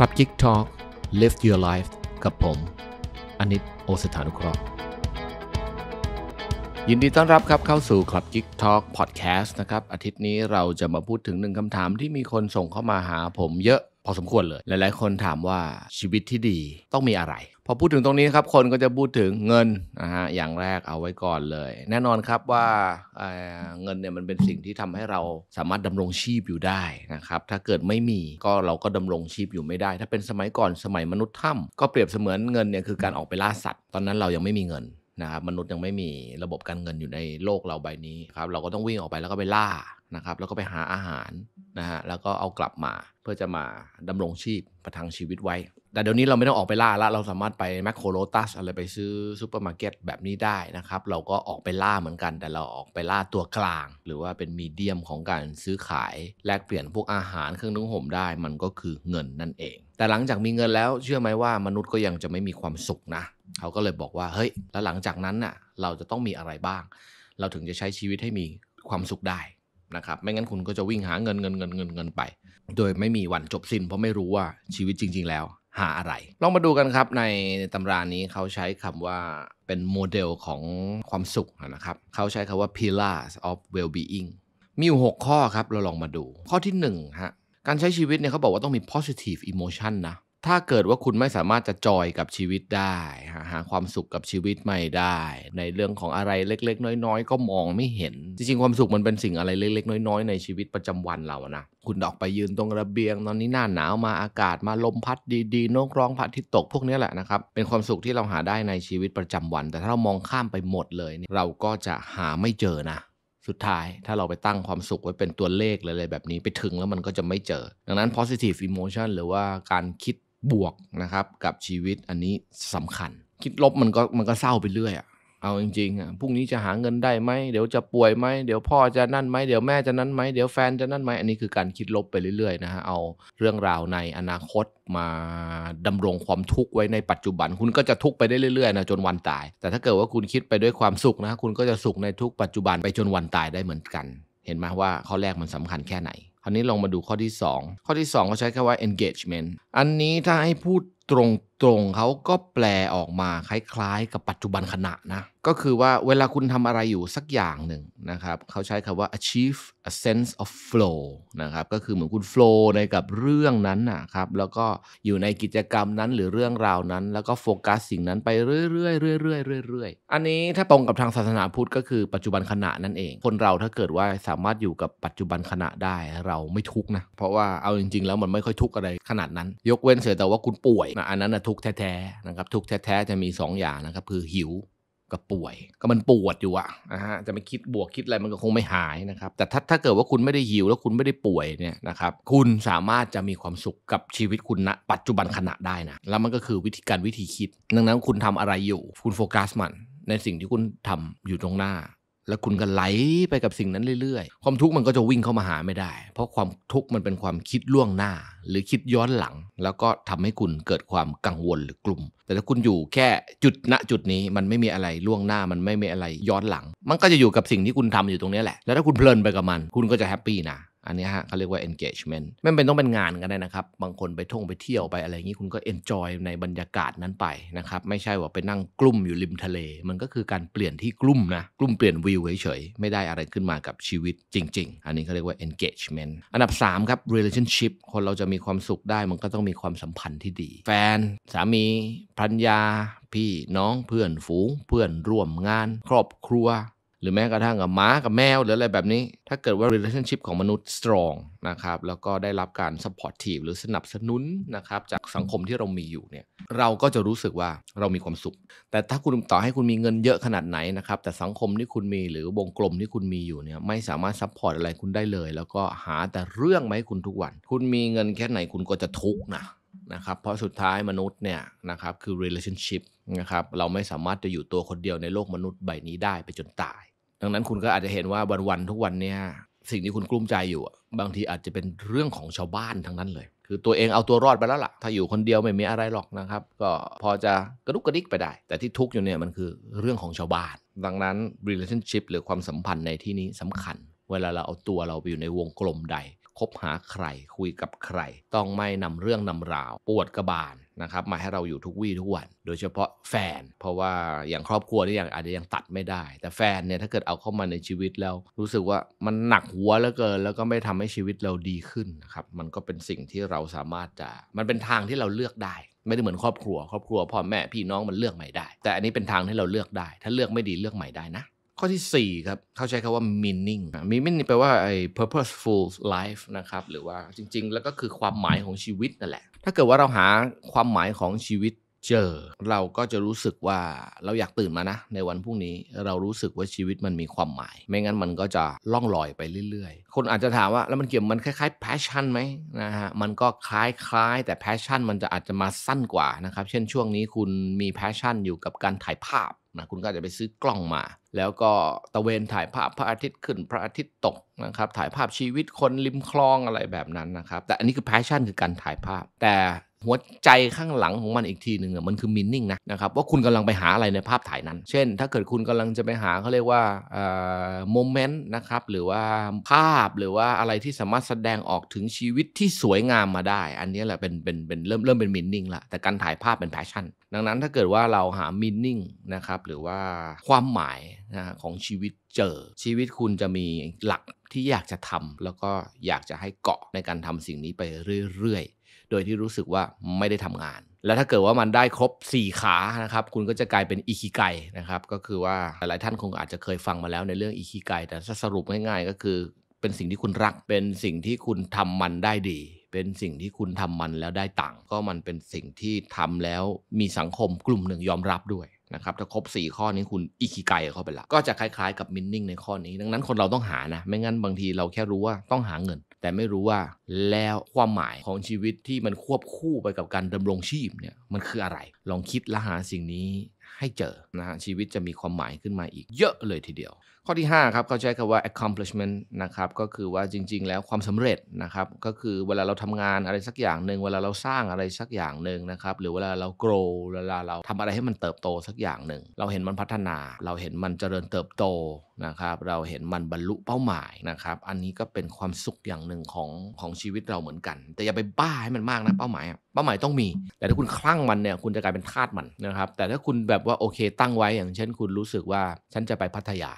ครับจิกทอล์ก Live Your Life กับผมอนิตโอสถานุเคราะห์ ยินดีต้อนรับครับเข้าสู่คลับ Geek t a ก k Podcast นะครับอาทิตย์นี้เราจะมาพูดถึงหนึ่งคำถามที่มีคนส่งเข้ามาหาผมเยอะพอสมควรเลย หลายๆคนถามว่าชีวิตที่ดีต้องมีอะไรพอพูดถึงตรงนี้ครับคนก็จะพูดถึงเงินนะฮะอย่างแรกเอาไว้ก่อนเลย แน่นอนครับว่าเเงินเนี่ยมันเป็นสิ่งที่ทำให้เราสามารถดำรงชีพอยู่ได้นะครับถ้าเกิดไม่มีก็เราก็ดำรงชีพอยู่ไม่ได้ ถ้าเป็นสมัยก่อนสมัยมนุษย์ถ้ำก็เปรียบเสมือนเงินเนี่ยคือการออกไปล่าสัตว์ตอนนั้นเรายังไม่มีเงินนะครับมนุษย์ยังไม่มีระบบการเงินอยู่ในโลกเราใบนี้ครับเราก็ต้องวิ่งออกไปแล้วก็ไปล่านะครับแล้วก็ไปหาอาหารนะฮะแล้วก็เอากลับมา เพื่อจะมาดำรงชีพประทังชีวิตไว้แต่เดี๋ยวนี้เราไม่ต้องออกไปล่าละเราสามารถไปแมคโครโลตัสอะไรไปซื้อซูเปอร์มาร์เก็ตแบบนี้ได้นะครับ เราก็ออกไปล่าเหมือนกัน แต่เราออกไปล่าตัวกลาง หรือว่าเป็นมีเดียมของการซื้อขาย แลกเปลี่ยนพวกอาหารเครื่องนุ่งห่มได้ มันก็คือเงินนั่นเอง แต่หลังจากมีเงินแล้วเชื่อไหมว่ามนุษย์ก็ยังจะไม่มีความสุขนะ เขาก็เลยบอกว่าเฮ้ยแล้วหลังจากนั้นน่ะเราจะต้องมีอะไรบ้าง เราถึงจะใช้ชีวิตให้มีความสุขได้นะครับไม่งั้นคุณก็จะวิ่งหาเงินเงินเงินเงินเงินไป โดยไม่มีวันจบสิ้นเพราะไม่รู้ว่าชีวิตจริง ๆแล้วหาอะไร ลองมาดูกันครับในตำรานี้เขาใช้คำว่าเป็นโมเดลของความสุขนะครับเขาใช้คำว่า pillars of well-being มีอยู่ 6 ข้อครับ เราลองมาดู ข้อที่1ฮะการใช้ชีวิตเนี่ยเขาบอกว่าต้องมี positive emotion นะถ้าเกิดว่าคุณไม่สามารถจะจอยกับชีวิตได้ หาความสุขกับชีวิตไม่ได้ ในเรื่องของอะไรเล็กๆ น้อยๆ ก็มองไม่เห็นจริงๆความสุขมันเป็นสิ่งอะไรเล็กๆน้อยๆในชีวิตประจำวันเรานะคุณออกไปยืนตรงระเบียงตอนนี้หน้าหนาวมาอากาศมาลมพัดดีๆนกร้องพระอาทิตย์ตกพวกนี้แหละนะครับเป็นความสุขที่เราหาได้ในชีวิตประจำวัน แต่ถ้าเรามองข้ามไปหมดเลยเยเราก็จะหาไม่เจอนะ สุดท้ายถ้าเราไปตั้งความสุขไว้เป็นตัวเลขเลยแบบนี้ไปถึงแล้วมันก็จะไม่เจอ ดังนั้น positive emotion หรือว่าการคิดบวกนะครับกับชีวิตอันนี้สำคัญ คิดลบมันก็มันก็เศร้าไปเรื่อยอะเอาจริงๆอะพรุ่งนี้จะหาเงินได้ไหมเดี๋ยวจะป่วยไหมเดี๋ยวพ่อจะนั่นไหมเดี๋ยวแม่จะนั่นไหมเดี๋ยวแฟนจะนั่นไหมอันนี้คือการคิดลบไปเรื่อยๆนะฮะเอาเรื่องราวในอนาคตมาดำรงความทุกข์ไว้ในปัจจุบัน คุณก็จะทุกข์ไปได้เรื่อยๆนะจนวันตาย แต่ถ้าเกิดว่าคุณคิดไปด้วยความสุขนะคุณก็จะสุขในทุกปัจจุบันไปจนวันตายได้เหมือนกัน เห็นไหมว่าข้อแรกมันสำคัญแค่ไหนราวนี้ลงมาดูข้อที่ 2 ข้อที่ 2 ก็ใช้คาว่า engagement อันนี้ถ้าให้พูดตรงๆ เขาก็แปลออกมาคล้ายๆ กับปัจจุบันขณะนะ ก็คือว่าเวลาคุณทำอะไรอยู่สักอย่างหนึ่งนะครับเขาใช้คำว่า achieve a sense of flow นะครับ ก็คือเหมือนคุณ flow ในกับเรื่องนั้นนะครับ แล้วก็อยู่ในกิจกรรมนั้นหรือเรื่องราวนั้น แล้วก็โฟกัสสิ่งนั้นไปเรื่อยๆเรื่อยๆเรื่อยๆอันนี้ถ้าตรงกับทางศาสนาพุทธก็คือปัจจุบันขณะนั่นเอง คนเราถ้าเกิดว่าสามารถอยู่กับปัจจุบันขณะได้เราไม่ทุกนะ เพราะว่าเอาจริง ๆ แล้วมันไม่ค่อยทุกอะไรขนาดนั้น ยกเว้นเสียแต่ว่าคุณป่วยนะอันนั้นนะทุกแท้ๆนะครับทุกแท้ ๆ จะมี2ออย่างนะครับคือหิวกับป่วย ก็มันปวดอยู่อะนะฮะจะไม่คิดบวกคิดอะไรมันก็คงไม่หายนะครับแต่ถ้าถ้าเกิดว่าคุณไม่ได้หิวแล้วคุณไม่ได้ป่วยเนี่ยนะครับคุณสามารถจะมีความสุขกับชีวิตคุณณ ปัจจุบันขณะได้นะแล้วมันก็คือวิธีการวิธีคิดดังนั้น คุณทำอะไรอยู่ คุณโฟกัสมัน ในสิ่งที่คุณทำอยู่ตรงหน้าแล้วคุณก็ไหลไปกับสิ่งนั้นเรื่อยๆ ความทุกข์มันก็จะวิ่งเข้ามาหาไม่ได้ เพราะความทุกข์มันเป็นความคิดล่วงหน้า หรือคิดย้อนหลัง แล้วก็ทำให้คุณเกิดความกังวลหรือกลุ่มแต่ถ้าคุณอยู่แค่จุดณจุดนี้มันไม่มีอะไรล่วงหน้ามันไม่มีอะไรย้อนหลัง มันก็จะอยู่กับสิ่งที่คุณทำอยู่ตรงนี้แหละ แล้วถ้าคุณเพลินไปกับมันคุณก็จะแฮปปี้นะอันนี้ฮะเขาเรียกว่า engagement ไม่เป็นต้องเป็นงานก็ได้นะครับ บางคนไปท่องไปเที่ยวไปอะไรอย่างนี้คุณก็ enjoy ในบรรยากาศนั้นไปนะครับ ไม่ใช่ว่าไปนั่งกลุ่มอยู่ริมทะเล มันก็คือการเปลี่ยนที่กลุ่มนะ กลุ่มเปลี่ยนวิวเฉยๆ ไม่ได้อะไรขึ้นมากับชีวิตจริงๆ อันนี้เขาเรียกว่า engagement อันดับ 3 ครับ relationship คนเราจะมีความสุขได้มันก็ต้องมีความสัมพันธ์ที่ดี แฟน สามี ภรรยา พี่น้อง เพื่อน ฝูง เพื่อนร่วมงาน ครอบครัวหรือแม้กระทั่งกับ ม้ากับแมวหรืออะไรแบบนี้ ถ้าเกิดว่า relationship ของมนุษย์ strong นะครับแล้วก็ได้รับการ supportive หรือสนับสนุนนะครับจากสังคมที่เรามีอยู่เนี่ยเราก็จะรู้สึกว่าเรามีความสุข แต่ถ้าคุณต่อให้คุณมีเงินเยอะขนาดไหนนะครับแต่สังคมที่คุณมีหรือวงกลมที่คุณมีอยู่เนี่ยไม่สามารถ support อะไรคุณได้เลย แล้วก็หาแต่เรื่องมาให้คุณทุกวัน คุณมีเงินแค่ไหนคุณก็จะทุกข์นะนะครับเพราะสุดท้ายมนุษย์เนี่ยนะครับ คือ relationship นะครับเราไม่สามารถจะอยู่ตัวคนเดียวในโลกมนุษย์ใบนี้ได้ไปจนตาย ดังนั้นคุณก็อาจจะเห็นว่าวันๆทุกวันเนี่ยสิ่งที่คุณกลุ้มใจอยู่ บางทีอาจจะเป็นเรื่องของชาวบ้านทั้งนั้นเลย คือตัวเองเอาตัวรอดไปแล้วละ่ะถ้าอยู่คนเดียวไม่มีอะไรหรอกนะครับก็พอจะกระดุกกระดิกไปได้ แต่ที่ทุกข์อยู่เนี่ยมันคือเรื่องของชาวบ้านดังนั้น relationship หรือความสัมพันธ์ในที่นี้สำคัญ เวลาเราเอาตัวเราไปอยู่ในวงกลมใดคบหาใคร คุยกับใครต้องไม่นำเรื่องนำราว ปวดกระบาลนะครับมาให้เราอยู่ทุกวี่ทุกวัน โดยเฉพาะแฟน เพราะว่าอย่างครอบครัวนี่ยังอาจจะยังตัดไม่ได้ แต่แฟนเนี่ยถ้าเกิดเอาเข้ามาในชีวิตแล้ว รู้สึกว่ามันหนักหัวแล้วเกิน แล้วก็ไม่ทำให้ชีวิตเราดีขึ้นนะครับมันก็เป็นสิ่งที่เราสามารถจะมันเป็นทางที่เราเลือกได้ ไม่ได้เหมือนครอบครัวครอบครัวพ่อแม่พี่น้องมันเลือกใหม่ได้ แต่อันนี้เป็นทางที่เราเลือกได้ ถ้าเลือกไม่ดีเลือกใหม่ได้นะข้อที่ 4 ครับ เขาใช้คาว่า meaning meaning แปลว่าไอ้ purposeful life นะครับ หรือว่าจริงๆ แล้วก็คือความหมายของชีวิตนั่นแหละ ถ้าเกิดว่าเราหาความหมายของชีวิตเจอ เราก็จะรู้สึกว่าเราอยากตื่นมานะ ในวันพรุ่งนี้ เรารู้สึกว่าชีวิตมันมีความหมาย ไม่งั้นมันก็จะล่องลอยไปเรื่อยๆ คนอาจจะถามว่าแล้วมันเกี่ยวมันคล้ายๆ passion ไหมนะฮะ มันก็คล้ายๆ แต่ passion มันจะอาจจะมาสั้นกว่านะครับ เช่นช่วงนี้คุณมี passion อยู่กับการถ่ายภาพนะ คุณก็จะไปซื้อกล้องมาแล้วก็ตะเวนถ่ายภาพพระอาทิตย์ขึ้นพระอาทิตย์ตกนะครับ ถ่ายภาพชีวิตคนริมคลองอะไรแบบนั้นนะครับ แต่อันนี้คือแพชชั่นคือการถ่ายภาพ แต่หัวใจข้างหลังของมันอีกทีหนึ่งมันคือมินนิ่งนะนะครับว่าคุณกำลังไปหาอะไรในภาพถ่ายนั้น เช่นถ้าเกิดคุณกำลังจะไปหาเขาเรียกว่าโมเมนต์นะครับหรือว่าภาพหรือว่าอะไรที่สามารถแสดงออกถึงชีวิตที่สวยงามมาได้ อันนี้แหละเป็นเป็นเป็นเริ่มเริ่มเป็นมินนิ่งละแต่การถ่ายภาพเป็นแพชชั่นดังนั้นถ้าเกิดว่าเราหามินนิ่งนะครับหรือว่าความหมายนะของชีวิตเจอ ชีวิตคุณจะมีหลักที่อยากจะทำ แล้วก็อยากจะให้เกาะในการทำสิ่งนี้ไปเรื่อยโดยที่รู้สึกว่าไม่ได้ทำงาน แล้วถ้าเกิดว่ามันได้ครบ 4 ขานะครับคุณก็จะกลายเป็นอิคิไกนะครับก็คือว่าหลายท่านคงอาจจะเคยฟังมาแล้วในเรื่องอิคิไกแต่สรุปง่ายๆ ก็คือเป็นสิ่งที่คุณรักเป็นสิ่งที่คุณทำมันได้ดี เป็นสิ่งที่คุณทำมันแล้วได้ตังค์ก็มันเป็นสิ่งที่ทำแล้วมีสังคมกลุ่มหนึ่งยอมรับด้วยนะครับถ้าครบ 4 ข้อนี้คุณอิคิไกเข้าไปละก็จะคล้ายๆกับมินนิ่งในข้อนี้ ดังนั้นคนเราต้องหานะไม่งั้นบางทีเราแค่รู้ว่าต้องหาเงินแต่ไม่รู้ว่าแล้วความหมายของชีวิตที่มันควบคู่ไปกับการดำรงชีพเนี่ยมันคืออะไร ลองคิดและหาสิ่งนี้ให้เจอนะฮะชีวิตจะมีความหมายขึ้นมาอีกเยอะเลยทีเดียว ข้อที่ 5 ครับเขาใช้คำว่า accomplishment นะครับก็คือว่าจริง ๆ แล้วความสำเร็จนะครับก็คือเวลาเราทำงานอะไรสักอย่างหนึ่งเวลาเราสร้างอะไรสักอย่างหนึ่งนะครับหรือเวลาเรา grow เวลาเราทำอะไรให้มันเติบโตสักอย่างหนึ่งเราเห็นมันพัฒนา เราเห็นมันเจริญเติบโตนะครับเราเห็นมันบรรลุเป้าหมายนะครับอันนี้ก็เป็นความสุขอย่างหนึ่งของของชีวิตเราเหมือนกัน แต่อย่าไปบ้าให้มันมากนะเป้าหมายเป้าหมายต้องมี แต่ถ้าคุณคลั่งมันเนี่ยคุณจะกลายเป็นทาสมันนะครับแต่ถ้าคุณแบบว่าโอเคตั้งไว้อย่างเช่น คุณรู้สึกว่าฉันจะไปพัทยา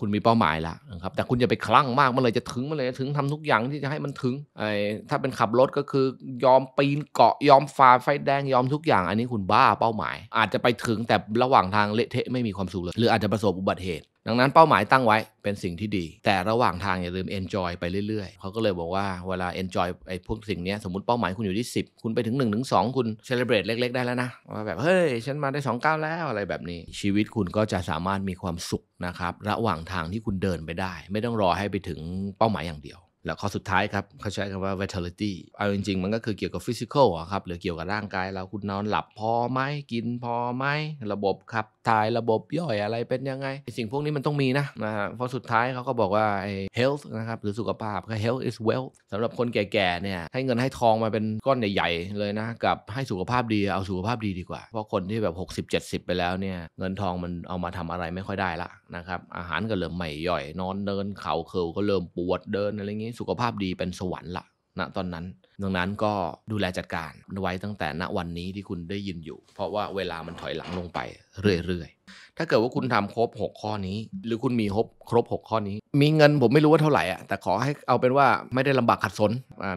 คุณมีเป้าหมายแล้วนะครับแต่คุณอย่าไปคลั่งมากมันเลยจะถึงมันเลยถึงทำทุกอย่างที่จะให้มันถึงไอ้ถ้าเป็นขับรถก็คือยอมปีนเกาะยอมฝ่าไฟแดงยอมทุกอย่างอันนี้คุณบ้าเป้าหมาย อาจจะไปถึงแต่ระหว่างทางเละเทะไม่มีความสุขเลยหรืออาจจะประสบอุบัติเหตุดังนั้นเป้าหมายตั้งไว้เป็นสิ่งที่ดี แต่ระหว่างทางอย่าลืม enjoy ไปเรื่อยๆ เขาก็เลยบอกว่าเวลา enjoy ไอ้พวกสิ่งนี้สมมติเป้าหมายคุณอยู่ที่ 10 คุณไปถึง1นึถึงสคุณ celebrate เล็กๆ ได้แล้วนะว่าแบบเฮ้ย ฉันมาได้2ก้าแล้วอะไรแบบนี้ชีวิตคุณก็จะสามารถมีความสุขนะครับ ระหว่างทางที่คุณเดินไปได้ ไม่ต้องรอให้ไปถึงเป้าหมายอย่างเดียวแล้วข้อสุดท้ายครับเขาใช้คำว่า vitality เอาจริงๆมันก็คือเกี่ยวกับ physical ครับหรือเกี่ยวกับร่างกายเราคุณนอนหลับพอไหมกินพอไหมระบบขับถ่ายระบบย่อยอะไรเป็นยังไง สิ่งพวกนี้มันต้องมีนะนะเพราะสุดท้ายเขาก็บอกว่าไอ้ health นะครับ หรือสุขภาพ health is wealth สำหรับคนแก่ๆเนี่ยให้เงินให้ทองมาเป็นก้อนใหญ่ ๆเลยนะ กับให้สุขภาพดี เอาสุขภาพดีดีกว่า เพราะคนที่แบบ 60-70 ไปแล้วเนี่ย เงินทองมันเอามาทำอะไรไม่ค่อยได้ละนะครับ อาหารก็เริ่มใหม่ย่อย นอนเดินเข่าเคิลก็เริ่มปวดเดินอะไรอย่างี้ สุขภาพดีเป็นสวรรค์ละณ ตอนนั้นดังนั้นก็ดูแลจัดการไว้ตั้งแต่ณวันนี้ที่คุณได้ยินอยู่ เพราะว่าเวลามันถอยหลังลงไปเรื่อย ๆ ถ้าเกิดว่าคุณทำครบ 6 ข้อนี้หรือคุณมีครบครบ6ข้อนี้ มีเงิน ผมไม่รู้ว่าเท่าไหร่อ่ะแต่ขอให้เอาเป็นว่าไม่ได้ลำบากขัดสน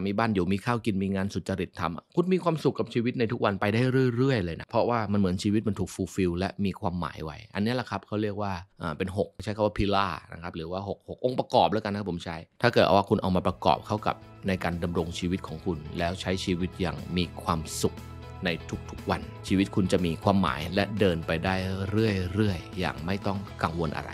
มีบ้านอยู่มีข้าวกินมีงานสุจริตทำคุณมีความสุขกับชีวิตในทุกวันไปได้เรื่อยๆเลยนะเพราะว่ามันเหมือนชีวิตมันถูกฟูลฟิลและมีความหมายไว้อันนี้แหละครับเขาเรียกว่าเป็น 6 ใช้คำว่าพิล่านะครับหรือว่า6 6องค์ประกอบแล้วกันนะผมใช้ ถ้าเกิดเอาว่าคุณเอามาประกอบเข้ากับในการดำรงชีวิตของคุณ แล้วใช้ชีวิตอย่างมีความสุขในทุกๆวัน ชีวิตคุณจะมีความหมายและเดินไปได้เรื่อยๆ อย่างไม่ต้องกังวลอะไร